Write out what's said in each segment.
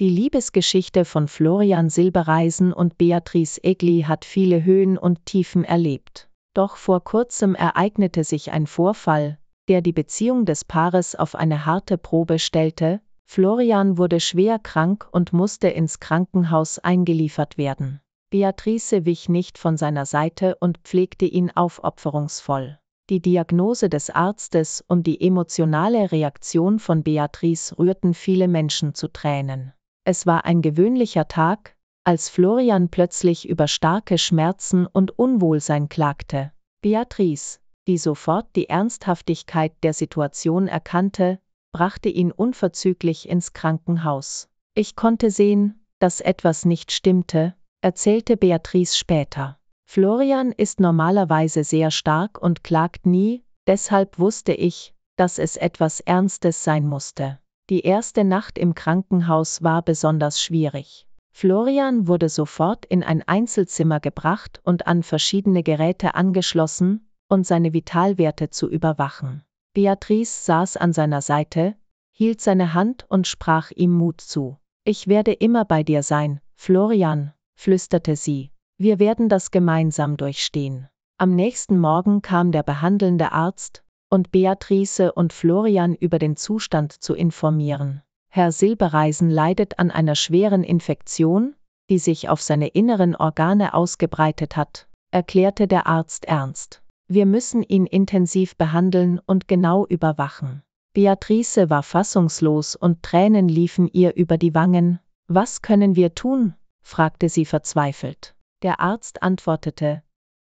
Die Liebesgeschichte von Florian Silbereisen und Beatrice Egli hat viele Höhen und Tiefen erlebt. Doch vor kurzem ereignete sich ein Vorfall, der die Beziehung des Paares auf eine harte Probe stellte. Florian wurde schwer krank und musste ins Krankenhaus eingeliefert werden. Beatrice wich nicht von seiner Seite und pflegte ihn aufopferungsvoll. Die Diagnose des Arztes und die emotionale Reaktion von Beatrice rührten viele Menschen zu Tränen. Es war ein gewöhnlicher Tag, als Florian plötzlich über starke Schmerzen und Unwohlsein klagte. Beatrice, die sofort die Ernsthaftigkeit der Situation erkannte, brachte ihn unverzüglich ins Krankenhaus. Ich konnte sehen, dass etwas nicht stimmte, erzählte Beatrice später. Florian ist normalerweise sehr stark und klagt nie, deshalb wusste ich, dass es etwas Ernstes sein musste. Die erste Nacht im Krankenhaus war besonders schwierig. Florian wurde sofort in ein Einzelzimmer gebracht und an verschiedene Geräte angeschlossen, um seine Vitalwerte zu überwachen. Beatrice saß an seiner Seite, hielt seine Hand und sprach ihm Mut zu. Ich werde immer bei dir sein, Florian, flüsterte sie. Wir werden das gemeinsam durchstehen. Am nächsten Morgen kam der behandelnde Arzt, und Beatrice und Florian über den Zustand zu informieren. Herr Silbereisen leidet an einer schweren Infektion, die sich auf seine inneren Organe ausgebreitet hat, erklärte der Arzt ernst. Wir müssen ihn intensiv behandeln und genau überwachen. Beatrice war fassungslos und Tränen liefen ihr über die Wangen. Was können wir tun? fragte sie verzweifelt. Der Arzt antwortete,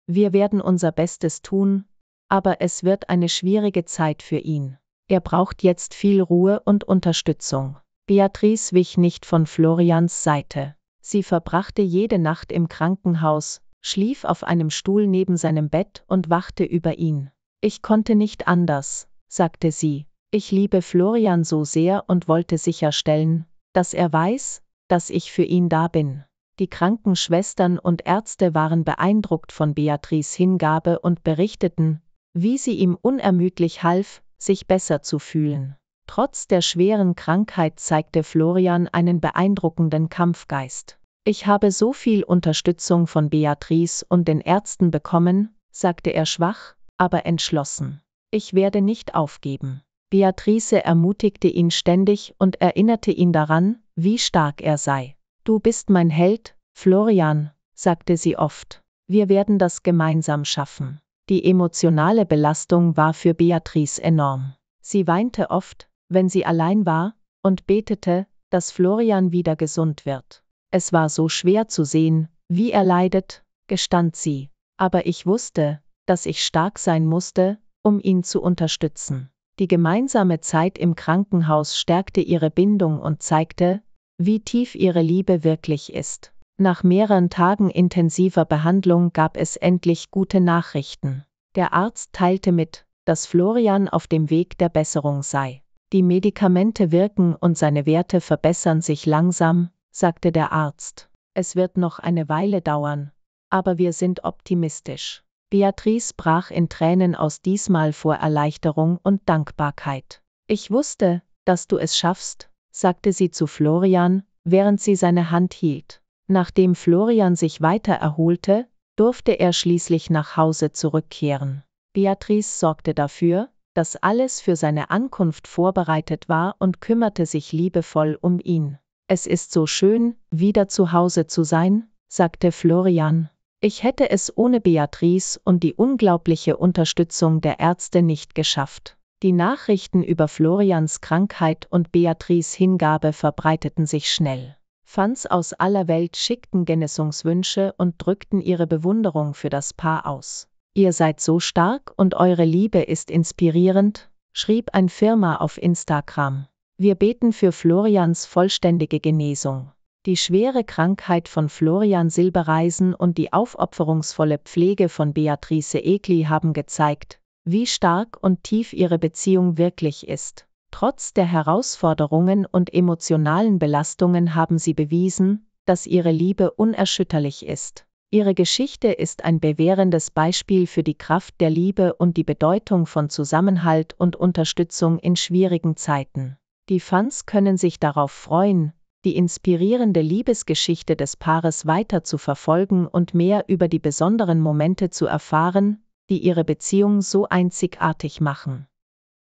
wir werden unser Bestes tun, aber es wird eine schwierige Zeit für ihn. Er braucht jetzt viel Ruhe und Unterstützung. Beatrice wich nicht von Florians Seite. Sie verbrachte jede Nacht im Krankenhaus, schlief auf einem Stuhl neben seinem Bett und wachte über ihn. Ich konnte nicht anders, sagte sie. Ich liebe Florian so sehr und wollte sicherstellen, dass er weiß, dass ich für ihn da bin. Die Krankenschwestern und Ärzte waren beeindruckt von Beatrice Hingabe und berichteten, wie sie ihm unermüdlich half, sich besser zu fühlen. Trotz der schweren Krankheit zeigte Florian einen beeindruckenden Kampfgeist. Ich habe so viel Unterstützung von Beatrice und den Ärzten bekommen, sagte er schwach, aber entschlossen. Ich werde nicht aufgeben. Beatrice ermutigte ihn ständig und erinnerte ihn daran, wie stark er sei. Du bist mein Held, Florian, sagte sie oft. Wir werden das gemeinsam schaffen. Die emotionale Belastung war für Beatrice enorm. Sie weinte oft, wenn sie allein war, und betete, dass Florian wieder gesund wird. Es war so schwer zu sehen, wie er leidet, gestand sie, aber ich wusste, dass ich stark sein musste, um ihn zu unterstützen. Die gemeinsame Zeit im Krankenhaus stärkte ihre Bindung und zeigte, wie tief ihre Liebe wirklich ist. Nach mehreren Tagen intensiver Behandlung gab es endlich gute Nachrichten. Der Arzt teilte mit, dass Florian auf dem Weg der Besserung sei. Die Medikamente wirken und seine Werte verbessern sich langsam, sagte der Arzt. Es wird noch eine Weile dauern, aber wir sind optimistisch. Beatrice brach in Tränen aus diesmal vor Erleichterung und Dankbarkeit. Ich wusste, dass du es schaffst, sagte sie zu Florian, während sie seine Hand hielt. Nachdem Florian sich weiter erholte, durfte er schließlich nach Hause zurückkehren. Beatrice sorgte dafür, dass alles für seine Ankunft vorbereitet war und kümmerte sich liebevoll um ihn. Es ist so schön, wieder zu Hause zu sein, sagte Florian. Ich hätte es ohne Beatrice und die unglaubliche Unterstützung der Ärzte nicht geschafft. Die Nachrichten über Florians Krankheit und Beatrice Hingabe verbreiteten sich schnell. Fans aus aller Welt schickten Genesungswünsche und drückten ihre Bewunderung für das Paar aus. Ihr seid so stark und eure Liebe ist inspirierend, schrieb ein Firma auf Instagram. Wir beten für Florians vollständige Genesung. Die schwere Krankheit von Florian Silbereisen und die aufopferungsvolle Pflege von Beatrice Egli haben gezeigt, wie stark und tief ihre Beziehung wirklich ist. Trotz der Herausforderungen und emotionalen Belastungen haben sie bewiesen, dass ihre Liebe unerschütterlich ist. Ihre Geschichte ist ein bewährendes Beispiel für die Kraft der Liebe und die Bedeutung von Zusammenhalt und Unterstützung in schwierigen Zeiten. Die Fans können sich darauf freuen, die inspirierende Liebesgeschichte des Paares weiter zu verfolgen und mehr über die besonderen Momente zu erfahren, die ihre Beziehung so einzigartig machen.